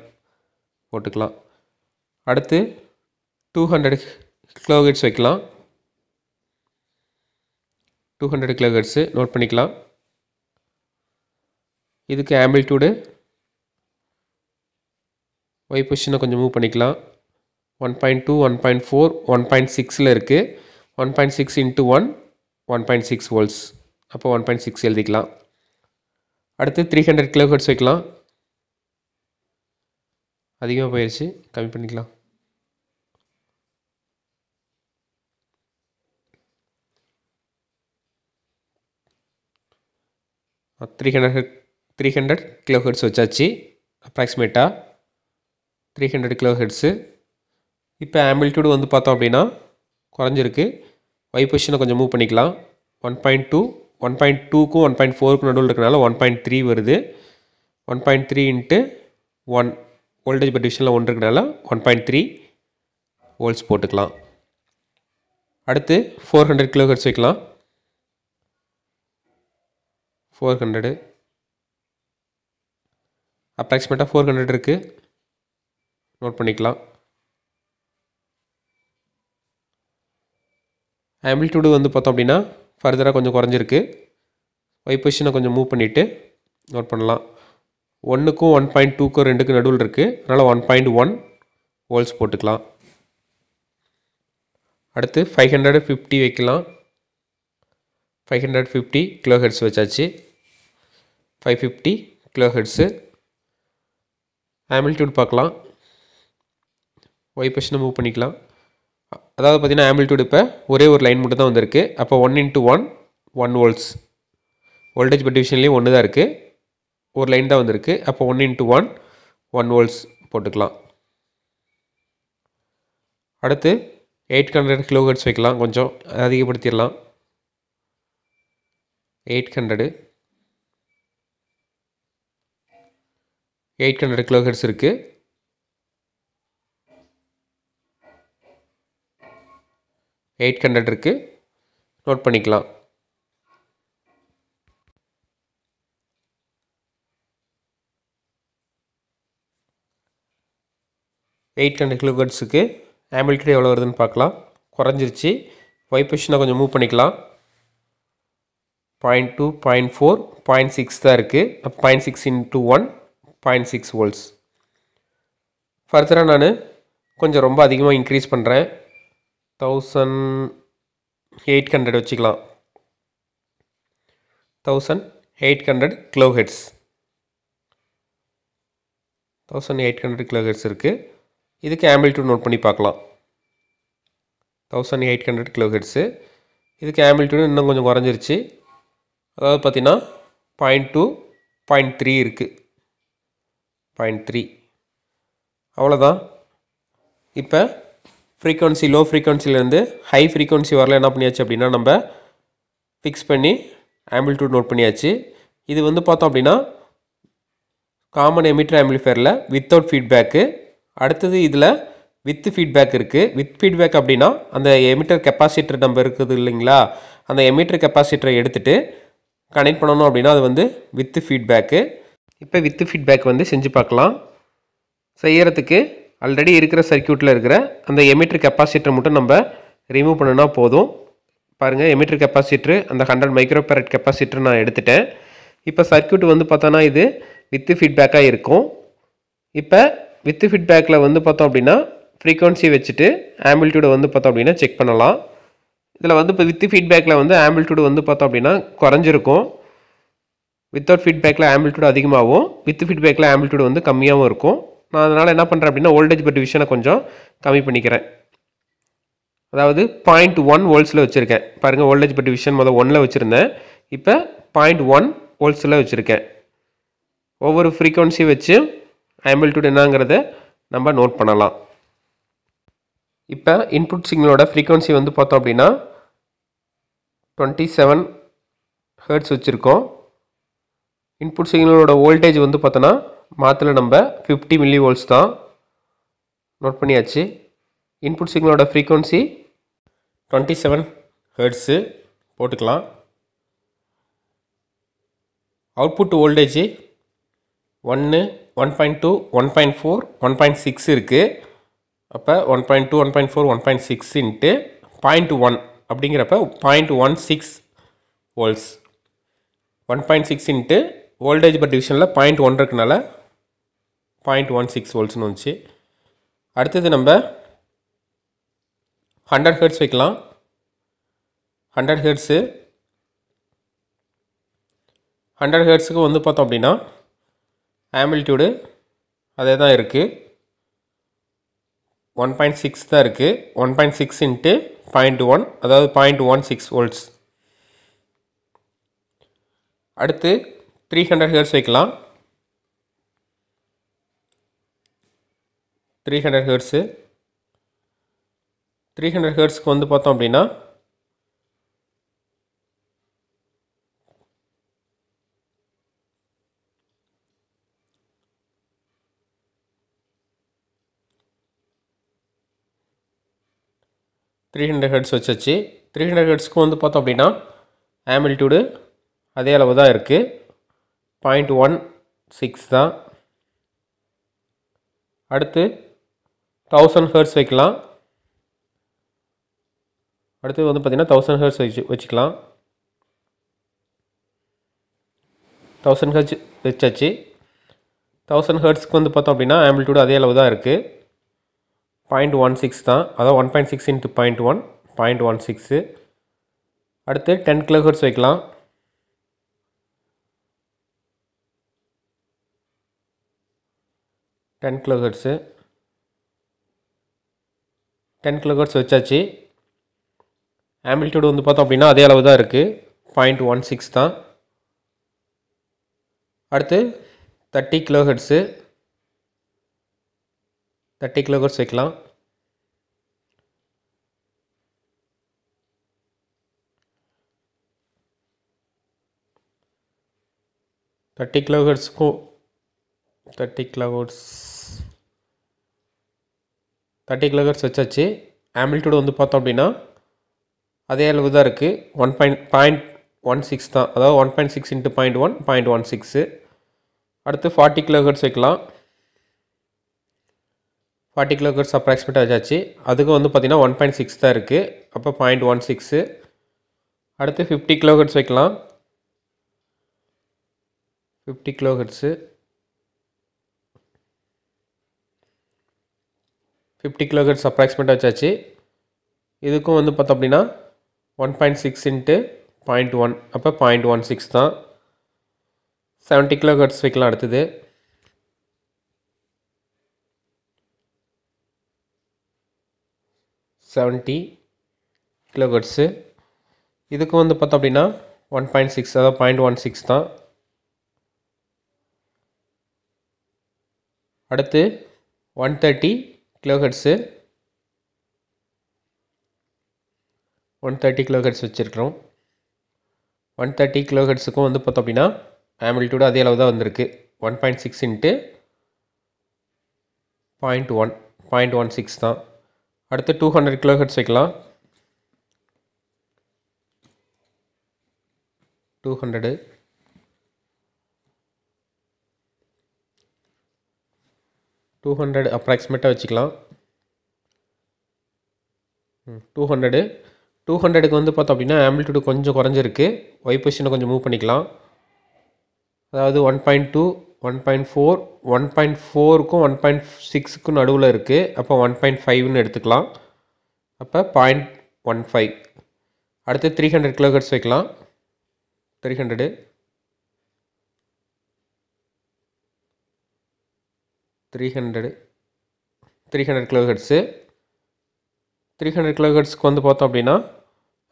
போட்டுக்கலாம் அடுத்து டூ ஹண்ட்ரட் கிலோ ஹெட்ஸ் வைக்கலாம் டூ ஹண்ட்ரட் கிலோஹெட்ஸு நோட் பண்ணிக்கலாம் இதுக்கு ஆம்பிள்டியூடு ஒய் பொசிஷனை கொஞ்சம் மூவ் பண்ணிக்கலாம் one point two one point four one point சிக்ஸில் இருக்குது one point six into one one point six volts அப்போ ஒன் பாயிண்ட் சிக்ஸ் எழுதிக்கலாம் அடுத்து த்ரீ ஹண்ட்ரட் கிலோஹெட்ஸ் வைக்கலாம் அதிகமாக போயிடுச்சு கம்மி பண்ணிக்கலாம் three hundred three hundred kilo hertz வச்சாச்சு அப்ராக்சிமேட்டாக த்ரீ ஹண்ட்ரட் கிலோ ஹெட்ஸு இப்போ ஆம்பிள்டியூடு வந்து பார்த்தோம் அப்படின்னா குறைஞ்சிருக்கு ஒய் பொசிஷனை கொஞ்சம் மூவ் பண்ணிக்கலாம் one point two one point டூக்கும் ஒன் பாயிண்ட் ஃபோருக்கும் நடுவில் இருக்கனால ஒன் பாயிண்ட் த்ரீ வருது one point three into one voltage per ஒன்று இருக்கனால ஒன் பாயிண்ட் த்ரீ வோல்ட்ஸ் போட்டுக்கலாம் அடுத்து ஃபோர் ஹண்ட்ரட் கிலோ ஹெட்ஸ் வைக்கலாம் ஃபோர் ஹண்ட்ரடு அப்ராக்சிமேட்டாக ஃபோர் ஹண்ட்ரட் இருக்குது நோட் பண்ணிக்கலாம் ஆம்பிள்டியூடு வந்து பார்த்தோம் அப்படின்னா ஃபர்தராக கொஞ்சம் குறைஞ்சிருக்கு ஒய் பொசிஷனை கொஞ்சம் மூவ் பண்ணிவிட்டு நோட் பண்ணலாம் ஒன்றுக்கும் ஒன் பாயிண்ட் டூக்கும் ரெண்டுக்கும் நடுவில் இருக்குது அதனால் ஒன் பாயிண்ட் ஒன் ஹோல்ஸ் போட்டுக்கலாம் அடுத்து ஃபைவ் ஹண்ட்ரட் ஃபிஃப்டி வைக்கலாம் ஃபைவ் ஹண்ட்ரட் ஃபிஃப்டி ஹெட்ஸ் வச்சாச்சு five fifty kilo kilohertz amplitude பார்க்கலாம் ஒய் மூவ் பண்ணிக்கலாம் அதாவது பார்த்திங்கன்னா ஆம்பிள்டியூட் இப்போ ஒரே ஒரு லைன் மட்டும் தான் வந்திருக்கு அப்போ one into one one volts voltage per டிவிஷன்லேயும் ஒன்று தான் இருக்குது ஒரு லைன் தான் வந்திருக்கு அப்போ one into one one volts போட்டுக்கலாம் அடுத்து எயிட் ஹண்ட்ரட் கிலோஹெட்ஸ் வைக்கலாம் கொஞ்சம் அதிகப்படுத்திடலாம் eight hundred eight hundred kilohertz இருக்குது எயிட் ஹண்ட்ரட் இருக்குது நோட் பண்ணிக்கலாம் எயிட் ஹண்ட்ரட் கிலோஹெட்ஸுக்கு ஆம்பிள்டியூட் எவ்வளோ வருதுன்னு பார்க்கலாம் குறைஞ்சிருச்சு வைப்ரேஷனை கொஞ்சம் மூவ் பண்ணிக்கலாம் point two point four point six தான் இருக்குது point six into one point six volts ஃபர்தராக நான் கொஞ்சம் ரொம்ப அதிகமாக இன்க்ரீஸ் பண்ணுறேன் தௌசண்ட் எயிட் ஹண்ட்ரட் வச்சுக்கலாம் thousand eight hundred hertz thousand eight hundred hertz இருக்குது இதுக்கு ஆம்பிள்டியூட் நோட் பண்ணி பார்க்கலாம் தௌசண்ட் எயிட் ஹண்ட்ரட் கிலோஹெட்ஸு இதுக்கு ஆம்பிள்டியூடு இன்னும் கொஞ்சம் குறைஞ்சிருச்சு அதாவது பார்த்திங்கன்னா பாயிண்ட் டூ பாயிண்ட் த்ரீ இருக்குது பாயிண்ட் த்ரீ அவ்வளோதான் இப்போ ஃப்ரீக்குவன்சி லோ ஃப்ரீக்குவன்சிலேருந்து ஹை ஃப்ரீக்குவன்சி வரல என்ன பண்ணியாச்சு அப்படின்னா நம்ம ஃபிக்ஸ் பண்ணி ஆம்பிள்டியூட் நோட் பண்ணியாச்சு இது வந்து பார்த்தோம் அப்படின்னா காமன் எமிட்டர் ஆம்பிளிஃபேரில் வித்தவுட் ஃபீட்பேக்கு அடுத்தது இதில் வித் ஃபீட்பேக் இருக்குது வித் ஃபீட்பேக் அப்படின்னா அந்த எமிட்டர் கெப்பாசிட்டர் நம்ம இருக்குது இல்லைங்களா அந்த எமிட்டர் கெப்பாசிட்டரை எடுத்துகிட்டு கனெக்ட் பண்ணணும் அப்படின்னா அது வந்து வித் ஃபீட்பேக்கு இப்போ வித்து ஃபீட்பேக் வந்து செஞ்சு பார்க்கலாம் செய்கிறதுக்கு ஆல்ரெடி இருக்கிற சர்க்கியூட்டில் இருக்கிற அந்த எமிட்டர் கெப்பாசிட்டர் மட்டும் நம்ம ரிமூவ் பண்ணுனா போதும் பாருங்கள் எமிட்டர் கெப்பாசிட்டரு அந்த ஹண்ட்ரட் மைக்ரோபேரட் கெப்பாசிட்டர் நான் எடுத்துட்டேன் இப்போ சர்க்கியூட் வந்து பார்த்தோன்னா இது வித்து ஃபீட்பேக்காக இருக்கும் இப்போ வித்து ஃபீட்பேக்கில் வந்து பார்த்தோம் அப்படின்னா ஃப்ரீக்குவன்சி வச்சுட்டு ஆம்பிள்டியூடை வந்து பார்த்தோம் அப்படின்னா செக் பண்ணலாம் இதில் வந்து இப்போ வித்து ஃபீட்பேக்கில் வந்து ஆம்பிள்டியூடு வந்து பார்த்தோம் அப்படின்னா குறைஞ்சிருக்கும் வித்தவுட் ஃபீட்பேக்கில் ஆம்பிள்டூட் அதிகமாகவும் வித் ஃபீட்பேக்கில் ஆம்பிள்டூட் வந்து கம்மியாகவும் இருக்கும் நான் அதனால் என்ன பண்ணுறேன் அப்படின்னா ஓல்டேஜ் பர் டிவிஷனை கொஞ்சம் கம்மி பண்ணிக்கிறேன் அதாவது பாயிண்ட் ஒன் வோல்ட்ஸில் வச்சுருக்கேன் பாருங்கள் ஓல்டேஜ் பர் டிவிஷன் மொதல் ஒன்றில் வச்சுருந்தேன் இப்போ பாயிண்ட் ஒன் வோல்ட்ஸில் வச்சுருக்கேன் ஒவ்வொரு ஃப்ரீக்குவன்சி வச்சு ஆம்பிள்டூட் என்னங்கிறத நம்ம நோட் பண்ணலாம் இப்போ இன்புட் சிக்னலோட ஃப்ரீக்குவன்சி வந்து பார்த்தோம் அப்படின்னா டுவெண்ட்டி செவன் ஹேர்ட்ஸ் வச்சுருக்கோம் இன்புட் சிக்னலோட வோல்டேஜ் வந்து பார்த்தோன்னா மாற்றல நம்ம ஃபிஃப்டி மில்லி வோல்ட்ஸ் தான் நோட் பண்ணியாச்சு இன்புட் சிக்னலோட ஃப்ரீக்குவன்சி டுவெண்ட்டி செவன் ஹெர்ட்ஸு போட்டுக்கலாம் அவுட்புட் வோல்டேஜ் ஒன்று one point two one point four one point six இருக்குது அப்போ one point two one point four one point six into point one அப்படிங்கிறப்ப point one six volts one point six into voltage per டிவிஷனில் point one இருக்கனால point one six வோல்ட்ஸ்னு வந்துச்சு அடுத்தது நம்ம hundred hertz வைக்கலாம் ஹண்ட்ரட் ஹெர்ட்ஸு ஹண்ட்ரட் ஹேர்ட்ஸுக்கு வந்து பார்த்தோம் அப்படின்னா ஆம்பிள்டியூடு அதே தான் இருக்குது ஒன் பாயிண்ட் சிக்ஸ் தான் இருக்குது one point six into point one அதாவது பாயிண்ட் ஒன் சிக்ஸ் வோல்ட்ஸ் அடுத்து த்ரீ ஹண்ட்ரட் ஹேர்ஸ் வைக்கலாம் three hundred hertz three hundred ஹேர்ஸ்க்கு வந்து பார்த்தோம் அப்படின்னா த்ரீ ஹண்ட்ரட் ஹெட்ஸ் வச்சாச்சு த்ரீ ஹண்ட்ரட் ஹெட்ஸ்க்கு வந்து பார்த்தோம் அப்படின்னா ஆம்பிள்டியூடு அதே அளவு தான் இருக்குது பாயிண்ட் ஒன் சிக்ஸ் தான் அடுத்து தௌசண்ட் ஹர்ட்ஸ் வைக்கலாம் அடுத்து வந்து பார்த்திங்கன்னா தௌசண்ட் ஹர்ட்ஸ் வச்சு வச்சுக்கலாம் தௌசண்ட் ஹர்ஸ் வச்சாச்சு தௌசண்ட் ஹர்ட்ஸ்க்கு வந்து பார்த்தோம் அப்படின்னா ஆம்பிள்டியூடு அதே அளவு தான் இருக்குது பாயிண்ட் ஒன் சிக்ஸ் தான் அதான் one point six into point one point one six அடுத்து டென் கிலோ ஹர்ட்ஸ் வைக்கலாம் 10 kHz 10 kHz வச்சாச்சு ஆம்பிட்யூட் வந்து பார்த்தா அப்படினா அதே அளவுதான் இருக்கு 0.16 தான் அடுத்து 30 kHz 30 kHz வைக்கலாம் 30 kHz கு தேர்ட்டி கிலோஹர்ட்ஸ் தேர்ட்டி கிலோஹர்ட்ஸ் வச்சாச்சு ஆம்பிள்டியூட் வந்து பார்த்தோம் அப்படின்னா அதே அளவு தான் இருக்குது one point point one six தான் அதாவது one point six into point one point one six அடுத்து ஃபார்ட்டி கிலோஹர்ட்ஸ் வைக்கலாம் ஃபார்ட்டி கிலோஹர்ட்ஸ் அப்ராக்சிமேட்டாக வச்சாச்சு அதுக்கும் வந்து பார்த்திங்கன்னா ஒன் பாயிண்ட் சிக்ஸ் தான் இருக்குது அப்போ பாயிண்ட் ஒன் சிக்ஸு அடுத்து ஃபிஃப்டி கிலோஹர்ட்ஸ் வைக்கலாம் fifty kilohertz fifty kilo kilograms அப்ராக்சிமேட்டாக வச்சாச்சு இதுக்கும் வந்து பார்த்தோம் அப்படின்னா one point six into point one அப்போ பாயிண்ட் ஒன் சிக்ஸ் தான் செவன்ட்டி கிலோ கிலோகிராம்ஸ் வைக்கலாம் அடுத்தது செவன்ட்டி கிலோ கிலோகட்ஸு இதுக்கும் வந்து பார்த்தோம் அப்படின்னா ஒன் பாயிண்ட் சிக்ஸ் அதாவது பாயிண்ட் ஒன் சிக்ஸ் தான் அடுத்து one thirty kilohertz one thirty kilohertz வச்சுருக்குறோம் ஒன் தேர்ட்டி கிலோஹெட்ஸுக்கும் வந்து பார்த்தோம் அப்படின்னா ஆம்பிள்டியூடு அதே அளவு தான் வந்திருக்கு one point six into point one point one six தான் அடுத்து டூ ஹண்ட்ரட் கிலோஹெட்ஸ் வைக்கலாம் டூ ஹண்ட்ரடு டூ ஹண்ட்ரட் அப்ராக்சிமேட்டாக வச்சுக்கலாம் டூ ஹண்ட்ரடு டூ ஹண்ட்ரடுக்கு வந்து பார்த்தோம் அப்படின்னா ஆம்பிள்டியூடு கொஞ்சம் குறைஞ்சிருக்கு ஒய் பொசிஷனை கொஞ்சம் மூவ் பண்ணிக்கலாம் அதாவது one point two one point four one point ஃபோருக்கும் ஒன் பாயிண்ட் சிக்ஸுக்கும் நடுவில் இருக்குது அப்போ ஒன் பாயிண்ட் ஃபைவ்னு எடுத்துக்கலாம் அப்போ பாயிண்ட் ஒன் ஃபைவ் அடுத்து த்ரீ ஹண்ட்ரட் கிலோ கிலோஹெட்ஸ் வைக்கலாம் three hundred three hundred three hundred kilo kilohertz three hundred kilo கிலோஹெட்ஸ்க்கு வந்து பார்த்தோம் அப்படின்னா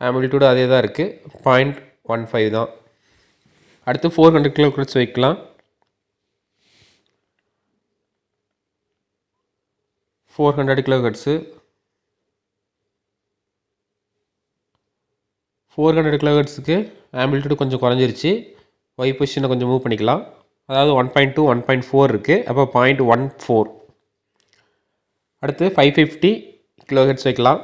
ஆம்பிளிடியூடு அதே தான் இருக்குது பாயிண்ட் ஒன் ஃபைவ் தான் அடுத்து ஃபோர் ஹண்ட்ரட் கிலோ கிலோஹெட்ஸ் வைக்கலாம் four hundred kilo hertz four hundred kilo கிலோஹெட்ஸுக்கு ஆம்பிளிடியூடு கொஞ்சம் குறைஞ்சிருச்சு ஒய் பொசிஷனை கொஞ்சம் மூவ் பண்ணிக்கலாம் அதாவது one point two one point four இருக்குது அப்போ பாயிண்ட் ஒன் ஃபோர் அடுத்து ஃபைவ் ஃபிஃப்டி கிலோஹெட்ஸ் வைக்கலாம்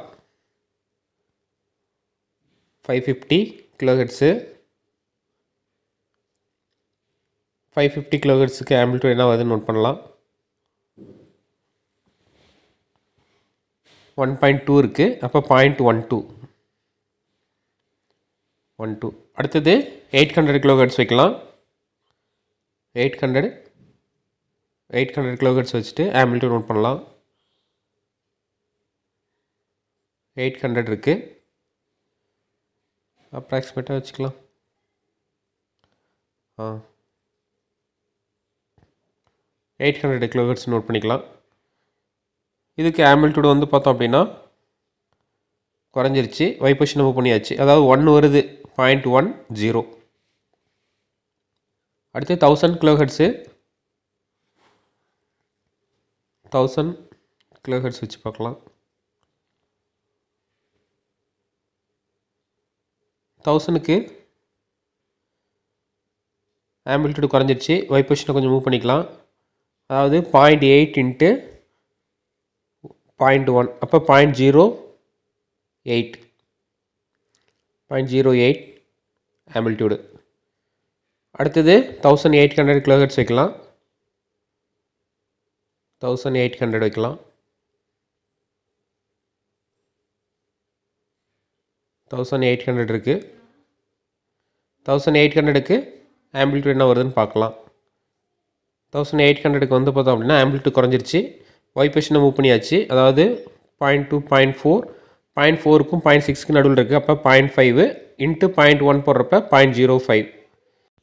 five fifty kilohertz five fifty கிலோஹெட்ஸுக்கு ஆம்பிள்டு என்ன வருதுன்னு நோட் பண்ணலாம் ஒன் பாயிண்ட் டூ இருக்குது அப்போ point one two one two அடுத்தது எயிட் ஹண்ட்ரட் கிலோஹெட்ஸ் வைக்கலாம் eight hundred eight hundred kilohertz வச்சுட்டு ஆம்பிள்டியூட் நோட் பண்ணலாம் எயிட் ஹண்ட்ரட் இருக்குது அப்ராக்சிமேட்டாக வச்சுக்கலாம் ஆ எயிட் ஹண்ட்ரட் கிலோஹெட்ஸ் நோட் பண்ணிக்கலாம் இதுக்கு ஆம்பிள்டியூட் வந்து பார்த்தோம் அப்படின்னா குறைஞ்சிருச்சு வைப்பஷன் மூவ் பண்ணியாச்சு அதாவது ஒன் வருது பாயிண்ட் ஒன் ஜீரோ அடுத்து தௌசண்ட் கிலோஹெட்ஸு தௌசண்ட் கிலோஹெட்ஸ் வச்சு பார்க்கலாம் தௌசண்ட்க்கு ஆம்பிள்டியூடு குறைஞ்சிருச்சு ஒய் கொஞ்சம் மூவ் பண்ணிக்கலாம் அதாவது point eight into point one அப்போ point zero eight point zero eight amplitude அடுத்தது தௌசண்ட் எயிட் ஹண்ட்ரட் கிலோஹெட்ஸ் வைக்கலாம் தௌசண்ட் எயிட் ஹண்ட்ரட் வைக்கலாம் தௌசண்ட் எயிட் ஹண்ட்ரட் இருக்குது தௌசண்ட் எயிட் ஹண்ட்ரடுக்கு ஆம்பிள்டியூட் என்ன வருதுன்னு பார்க்கலாம் தௌசண்ட் எயிட் ஹண்ட்ரடுக்கு வந்து பார்த்தோம் அப்படின்னா ஆம்பிள்டியூட் குறைஞ்சிருச்சு வைப்ரேஷனை மூவ் பண்ணியாச்சு அதாவது point two point four point ஃபோருக்கும் பாயிண்ட் சிக்ஸ்க்கு நடுவில் இருக்குது அப்போ point five into point one போடுறப்ப பாயிண்ட் ஜீரோ ஃபைவ்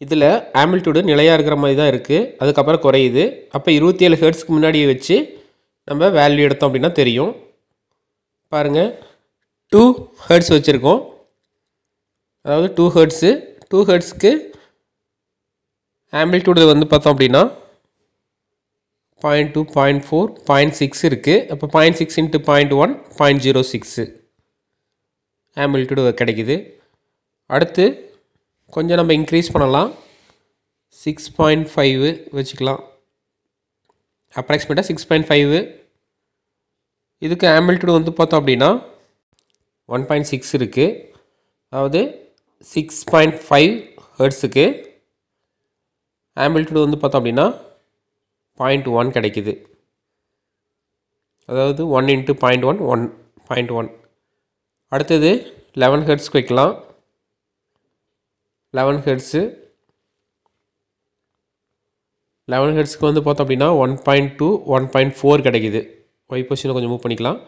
இதில் ஆம்பிள்டியூடு நிலையாக இருக்கிற மாதிரி தான் இருக்குது அதுக்கப்புறம் குறையுது அப்போ இருபத்தி ஏழு ஹெர்ட்ஸ்க்கு முன்னாடி வச்சு நம்ம வேல்யூ எடுத்தோம் அப்படின்னா தெரியும் பாருங்கள் டூ ஹெர்ட்ஸ் வச்சுருக்கோம் அதாவது டூ ஹெர்ட்ஸு டூ ஹெர்ட்ஸ்க்கு ஆம்பிள்டியூடு வந்து பார்த்தோம் அப்படின்னா point two point four point six இருக்குது அப்போ point six into point one point zero six amplitude கிடைக்குது அடுத்து கொஞ்சம் நம்ம இன்க்ரீஸ் பண்ணலாம் சிக்ஸ் பாயிண்ட் ஃபைவ் வச்சுக்கலாம் அப்ராக்சிமேட்டாக சிக்ஸ் பாயிண்ட் ஃபைவ் இதுக்கு ஆம்பிள்டியூட் வந்து பார்த்தோம் அப்படின்னா ஒன் பாயிண்ட் சிக்ஸ் இருக்குது அதாவது சிக்ஸ் பாயிண்ட் ஃபைவ் ஹெர்ட்ஸுக்கு ஆம்பிள்டியூட் வந்து பார்த்தோம் அப்படின்னா பாயிண்ட் ஒன் கிடைக்குது அதாவது one into point one one point one அடுத்தது லெவன் ஹெர்ட்ஸ்க்கு வைக்கலாம் லெவன் ஹெட்ஸு லெவன் ஹெட்ஸ்க்கு வந்து பார்த்தோம் அப்படின்னா one point two one point four கிடைக்குது ஒய் பொசிஷனை கொஞ்சம் மூவ் பண்ணிக்கலாம்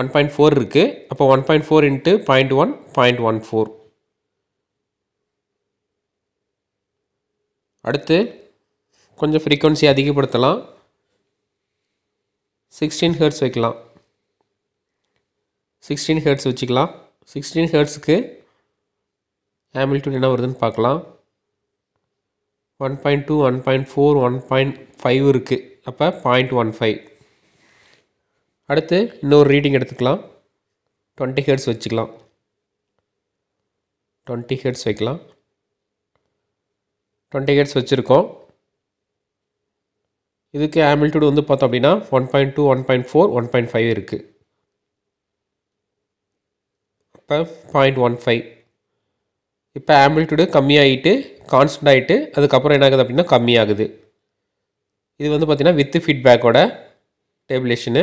ஒன் பாயிண்ட் ஃபோர் இருக்குது அப்போ one point four into point one point one four அடுத்து கொஞ்சம் ஃப்ரீக்குவன்சி அதிகப்படுத்தலாம் சிக்ஸ்டீன் ஹெர்ட்ஸ் வைக்கலாம் சிக்ஸ்டீன் ஹெர்ட்ஸ் வச்சுக்கலாம் சிக்ஸ்டீன் ஹெர்ட்ஸுக்கு ஹேமில்டன் என்ன வருதுன்னு பார்க்கலாம் one point two one point four one point five இருக்குது அப்போ பாயிண்ட் ஒன் ஃபைவ் அடுத்து இன்னொரு ரீடிங் எடுத்துக்கலாம் டுவெண்ட்டி ஹெட்ஸ் வச்சுக்கலாம் டுவெண்ட்டி ஹெட்ஸ் வைக்கலாம் டுவெண்ட்டி ஹெட்ஸ் வச்சுருக்கோம் இதுக்கு ஆமில்டியூடு வந்து பார்த்தோம் அப்படின்னா one point two one point four one point five இருக்குது அப்போ பாயிண்ட் ஒன் ஃபைவ் இப்போ ஆம்பிள்டியூடு கம்மியாகிட்டு கான்ஸ்டன்ட் ஆகிட்டு அதுக்கப்புறம் என்ன ஆகுது அப்படின்னா கம்மியாகுது இது வந்து பார்த்திங்கன்னா வித்து ஃபீட்பேக்கோட டேபிளேஷனு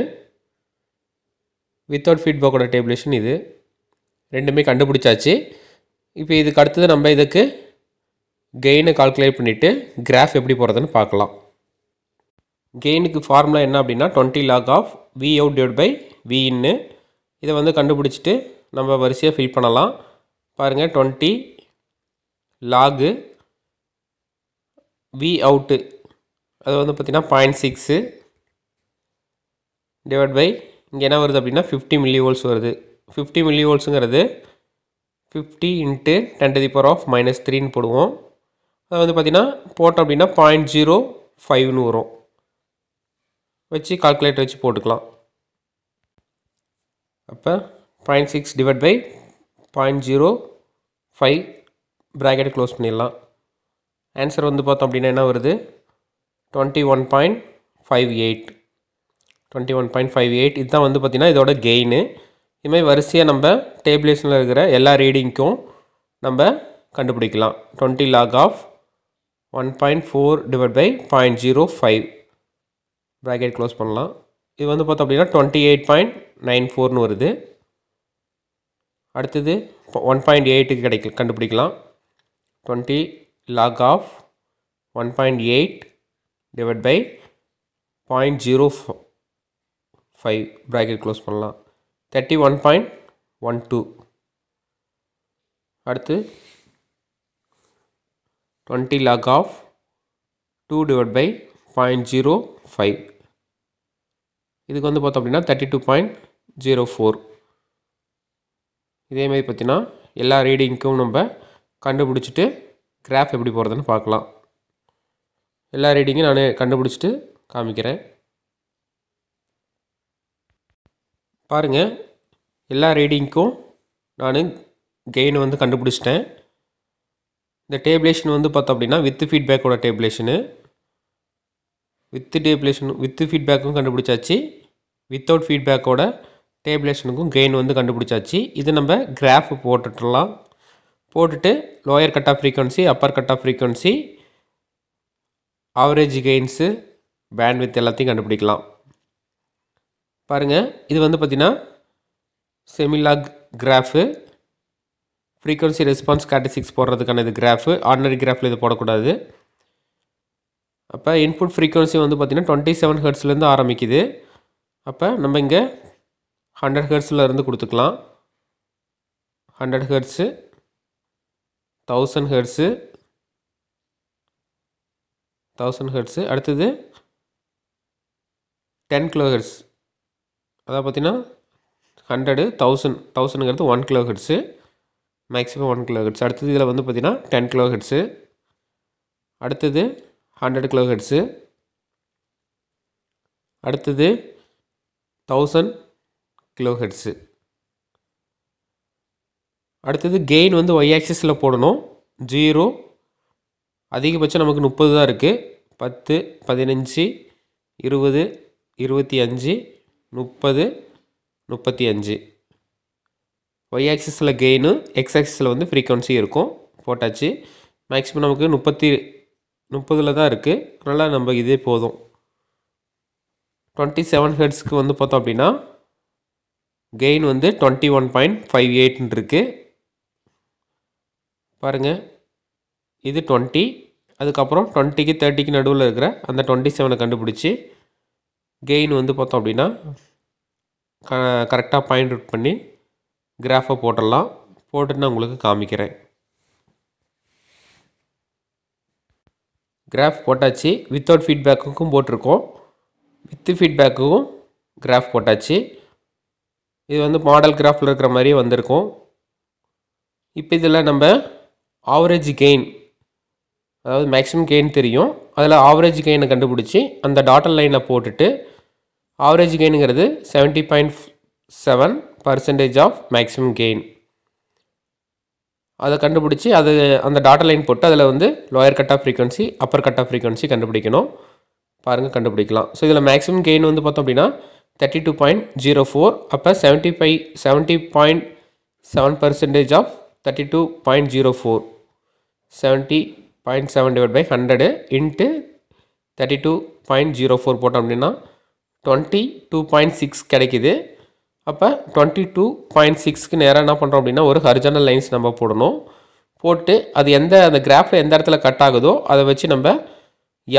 வித்தவுட் ஃபீட்பேக்கோட டேபிளேஷன் இது ரெண்டுமே கண்டுபிடிச்சாச்சு இப்போ இதுக்கு அடுத்தது நம்ம இதுக்கு கெயினை கால்குலேட் பண்ணிவிட்டு கிராஃப் எப்படி போகிறதுன்னு பார்க்கலாம் கெயினுக்கு ஃபார்முலா என்ன அப்படின்னா twenty log of V out divide by V இன்னு இதை வந்து கண்டுபிடிச்சிட்டு நம்ம வரிசையாக ஃபில் பண்ணலாம் பாருங்கள் டுவெண்ட்டி லாகு வி அவுட்டு அது வந்து பார்த்திங்கன்னா பாயிண்ட் சிக்ஸு டிவைட் பை இங்கே என்ன வருது அப்படின்னா ஃபிஃப்டி மில்லி வோல்ட்ஸ் வருது ஃபிஃப்டி மில்லி ஓல்ஸுங்கிறது fifty into ten to the power of minus த்ரீன்னு போடுவோம் அது வந்து பார்த்திங்கன்னா போட்டோம் அப்படின்னா பாயிண்ட் ஜீரோ ஃபைவ்னு வரும் வச்சு கால்குலேட்டர் வச்சு போட்டுக்கலாம் அப்போ point six divide by point zero five bracket close பண்ணிடலாம் ஆன்சர் வந்து பார்த்தோம் அப்படின்னா என்ன வருது twenty one point five eight one point five eight இதுதான் வந்து பார்த்திங்கன்னா இதோட கெயின் இதுமாதிரி வரிசையாக நம்ம டேபிளேஷனில் இருக்கிற எல்லா ரீடிங்க்கும் நம்ம கண்டுபிடிக்கலாம் twenty log of one point four divide by point zero five bracket close பண்ணலாம் இது வந்து பார்த்தோம் அப்படின்னா டுவெண்ட்டி எயிட் பாயிண்ட் நைன் ஃபோர்னு வருது அடுத்தது ஒன் பாயிண்ட் எயிட்டுக்கு கிடைக்க கண்டுபிடிக்கலாம் 20 log of 1.8 divided by 0.05 bracket close பண்ணலாம் 31.12 அடுத்து 20 log of 2 divided by 0.05 இதுக்கு வந்து பார்த்தோம் அப்படின்னா thirty two point zero four இதேமாதிரி பார்த்தீங்கன்னா எல்லா ரீடிங்க்கும் நம்ம கண்டுபிடிச்சிட்டு கிராஃப் எப்படி போகிறதுன்னு பார்க்கலாம் எல்லா ரீடிங்கும் நான் கண்டுபிடிச்சிட்டு காமிக்கிறேன் பாருங்கள் எல்லா ரீடிங்க்கும் நான் கெயின் வந்து கண்டுபிடிச்சிட்டேன் இந்த டேப்லேஷன் வந்து பார்த்தோம் அப்படின்னா வித்து ஃபீட்பேக்கோட டேப்லேஷனு வித்து டேப்லேஷன் வித்து ஃபீட்பேக்கும் கண்டுபிடிச்சாச்சு வித்தவுட் ஃபீட்பேக்கோட டேப்லேஷனுக்கும் கெயின் வந்து கண்டுபிடிச்சாச்சு இது நம்ம கிராஃப் போட்டுடலாம் போட்டுட்டு lower cut off frequency upper cut off frequency average gains bandwidth எல்லாத்தையும் கண்டுபிடிக்கலாம் பாருங்கள் இது வந்து பார்த்திங்கன்னா semilog graph frequency response characteristics போடுறதுக்கான இது கிராஃபு ஆர்டினரி கிராஃபில் இது போடக்கூடாது அப்போ இன்புட் ஃப்ரீக்வன்சி வந்து பார்த்திங்கன்னா டுவெண்ட்டி செவன் ஹர்ட்ஸ்லேருந்து ஆரம்பிக்குது அப்போ நம்ம இங்கே ஹண்ட்ரட் ஹர்ட்ஸில் இருந்து கொடுத்துக்கலாம் hundred hertz thousand hertz thousand hertz அடுத்தது டென் கிலோ ஹெர்ட்ஸ் அதாவது பார்த்தீங்கன்னா ஹண்ட்ரடு தௌசண்ட் தௌசண்ட்ங்கிறது one kilo hertz maximum one kilo hertz அடுத்தது இதில் வந்து பார்த்திங்கன்னா டென் கிலோ ஹெர்ட்ஸு அடுத்தது ஹண்ட்ரட் கிலோ ஹெர்ட்ஸு அடுத்தது தௌசண்ட் கிலோ ஹெர்ட்ஸு அடுத்தது கெயின் வந்து ஒய் ஆக்சிஸில் போடணும் ஜீரோ அதிகபட்சம் நமக்கு முப்பது தான் இருக்குது பத்து பதினஞ்சு இருபது இருபத்தி அஞ்சு முப்பது முப்பத்தி அஞ்சு ஒய் ஆக்சிஸில் கெயினு எக்ஸ் ஆக்சிஸில் வந்து ஃப்ரீக்குவன்சி இருக்கும் போட்டாச்சு மேக்ஸிமம் நமக்கு முப்பத்தி முப்பதில் தான் இருக்குது நல்லா நம்ம இதே போதும் டுவெண்ட்டி செவன் ஹெட்ஸ்க்கு வந்து பார்த்தோம் அப்படின்னா கெயின் வந்து டுவெண்ட்டி ஒன் பாயிண்ட் ஃபைவ் எயிட்னு இருக்குது பாருங்கள் இது டுவெண்ட்டி அதுக்கப்புறம் டுவெண்ட்டிக்கு தேர்ட்டிக்கு நடுவில் இருக்கிற அந்த டுவெண்ட்டி செவனை கண்டுபிடிச்சி கெயின் வந்து பார்த்தோம் அப்படின்னா க கரெக்டாக பாயிண்ட் அவுட் பண்ணி கிராஃபை போட்டுடலாம் போட்டுட்டு நான் உங்களுக்கு காமிக்கிறேன் கிராஃப் போட்டாச்சு வித்தவுட் ஃபீட்பேக்குக்கும் போட்டிருக்கோம் வித்து ஃபீட்பேக்குக்கும் கிராஃப் போட்டாச்சு இது வந்து மாடல் கிராஃபில் இருக்கிற மாதிரியே வந்திருக்கும் இப்போ இதில் நம்ம ஆவரேஜ் கெயின் அதாவது மேக்ஸிமம் கெயின் தெரியும் அதில் ஆவரேஜ் கெயினை கண்டுபிடிச்சி அந்த டாட்டர் லைனில் போட்டுட்டு ஆவரேஜ் கெயினுங்கிறது seventy point seven percentage of maximum gain அதை கண்டுபிடிச்சி அது அந்த டாட்டர் லைன் போட்டு அதில் வந்து lower cut off frequency upper cut off frequency கண்டுபிடிக்கணும் பாருங்கள் கண்டுபிடிக்கலாம் ஸோ இதில் மேக்ஸிமம் கெயின் வந்து பார்த்தோம் அப்படின்னா thirty two point zero four அப்போ seventy five seventy point seven percentage of thirty two point zero four seventy point seven divide by hundred into thirty two point zero four போட்டோம் அப்படின்னா twenty two point six கிடைக்குது அப்போ twenty two point சிக்ஸ்க்கு நேராக என்ன பண்ணுறோம் அப்படின்னா ஒரு ஹரிஜனல் lines நம்ம போடணும் போட்டு அது எந்த அந்த கிராஃபில் எந்த இடத்துல கட் ஆகுதோ அதை வச்சு நம்ம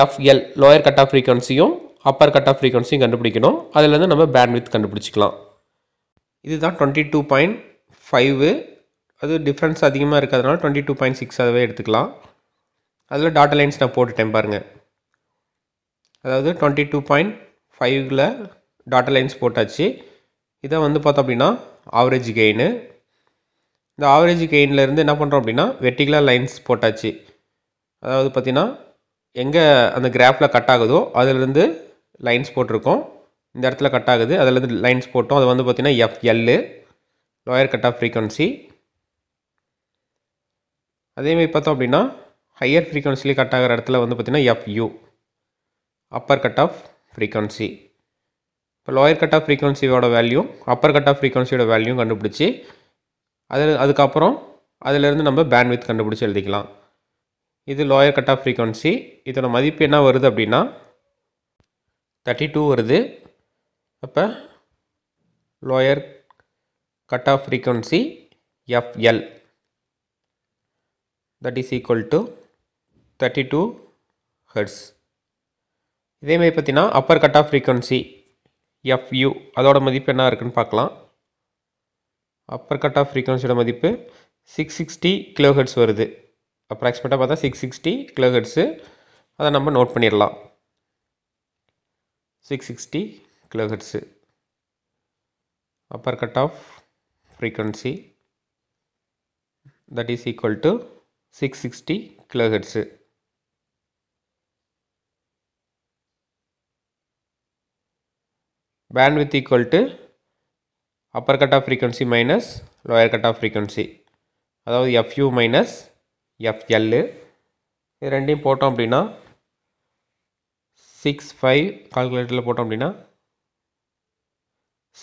எஃப்எல் லோயர் கட் ஆஃப் ஃப்ரீக்வன்சியும் அப்பர் கட் ஆஃப் ஃப்ரீக்வன்சியும் கண்டுபிடிக்கணும் அதுலேருந்து நம்ம பேண்ட்வித் கண்டுபிடிச்சிக்கலாம் இதுதான் டுவெண்ட்டி டூ பாயிண்ட் ஃபைவு அது டிஃப்ரென்ஸ் அதிகமாக இருக்கிறதுனால டுவெண்ட்டி டூ பாயிண்ட் சிக்ஸ் அதுவே எடுத்துக்கலாம் அதில் டாட்டா லைன்ஸ் நான் போட்டுட்டேன் பாருங்கள் அதாவது டுவெண்ட்டி டூ பாயிண்ட் ஃபைவ்ல டாட்டா லைன்ஸ் போட்டாச்சு இதை வந்து பார்த்தோம் அப்படின்னா ஆவரேஜ் கெயின் இந்த ஆவரேஜ் கெயினில் இருந்து என்ன பண்ணுறோம் அப்படின்னா வெர்டிகுலர் லைன்ஸ் போட்டாச்சு அதாவது பார்த்திங்கன்னா எங்கே அந்த கிராஃபில் கட் ஆகுதோ அதிலிருந்து லைன்ஸ் போட்டிருக்கோம் இந்த இடத்துல கட் ஆகுது அதிலேருந்து லைன்ஸ் போட்டோம் அது வந்து பார்த்திங்கன்னா L lower cut off frequency அதேமாதிரி பார்த்தோம் அப்படின்னா ஹையர் ஃப்ரீக்வன்சிலே கட் ஆகிற இடத்துல வந்து பார்த்திங்கன்னா FU upper cut off frequency இப்போ லோயர் கட் ஆஃப் ஃப்ரீக்வன்சியோட வேல்யூ அப்பர் கட் ஆஃப் ஃப்ரீக்வன்சியோட வேல்யூ கண்டுபிடிச்சி அதில் அதுக்கப்புறம் அதிலேருந்து நம்ம பேண்ட்வித் கண்டுபிடிச்சி எழுதிக்கலாம் இது லோயர் கட் ஆஃப் ஃப்ரீக்வன்சி இதோட மதிப்பு என்ன வருது அப்படின்னா தேர்ட்டி டூ வருது அப்போ lower cut off frequency FL that is equal to 32 hertz இதேமாதிரி பார்த்தீங்கன்னா upper cut off frequency FU அதோட மதிப்பு என்ன இருக்குதுன்னு பார்க்கலாம் அப்பர் கட் ஆஃப் ஃப்ரீக்வன்சியோட மதிப்பு சிக்ஸ் சிக்ஸ்டி கிலோஹெட்ஸ் வருது அப்ராக்சிமேட்டாக பார்த்தா சிக்ஸ் சிக்ஸ்டி கிலோஹெட்ஸு அதை நம்ம நோட் பண்ணிடலாம் six sixty kilohertz upper cut off frequency that is equal to six sixty kilohertz bandwidth upper to off cutoff minus lower cut off frequency அதாவது F U minus F L இது ரெண்டையும் போட்டோம் அப்படின்னா six five கால்குலேட்டரில் போட்டோம் அப்படின்னா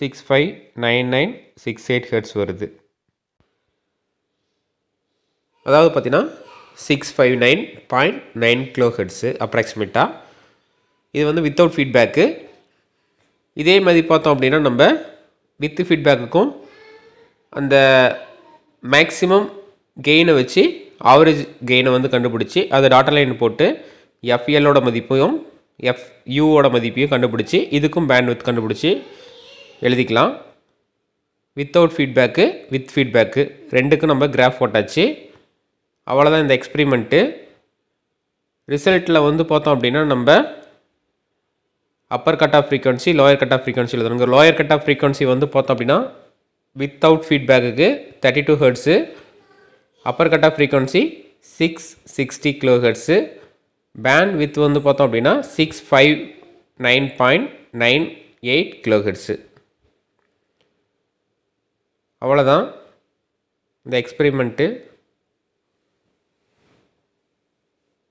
six five nine nine six eight hertz வருது அதாவது பார்த்தீங்கன்னா six five nine point nine kilo hertz அப்ராக்சிமேட்டாக இது வந்து வித்தவுட் ஃபீட்பேக்கு இதே மாதிரி பார்த்தோம் அப்படின்னா நம்ம வித்து ஃபீட்பேக்குக்கும் அந்த மேக்ஸிமம் கெயினை வச்சு ஆவரேஜ் கெயினை வந்து கண்டுபிடிச்சி அதை டாட்டா லைன் போட்டு எஃப்எல்லோட மதிப்பையும் எஃப் யூவோட மதிப்பையும் கண்டுபிடிச்சி இதுக்கும் பேண்ட் வித் கண்டுபிடிச்சி எழுதிக்கலாம் வித்தவுட் ஃபீட்பேக்கு வித் ஃபீட்பேக்கு ரெண்டுக்கும் நம்ம கிராஃப் போட்டாச்சு அவ்வளோதான் இந்த எக்ஸ்பிரிமெண்ட்டு ரிசல்ட்டில் வந்து பார்த்தோம் அப்படின்னா நம்ம upper cut off frequency lower cut off frequency எழுதணுங்க லோயர் கட் ஆஃப் ஃப்ரீக்வன்சி வந்து பார்த்தோம் அப்படின்னா வித்தவுட் ஃபீட்பேக்குக்கு thirty two hertz upper cut off frequency six sixty kilo hertz bandwidth வந்து பார்த்தோம் அப்படின்னா six five nine point nine eight kilo hertz அவ்வளோதான் இந்த எக்ஸ்பெரிமெண்ட்டு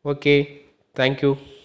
okay thank you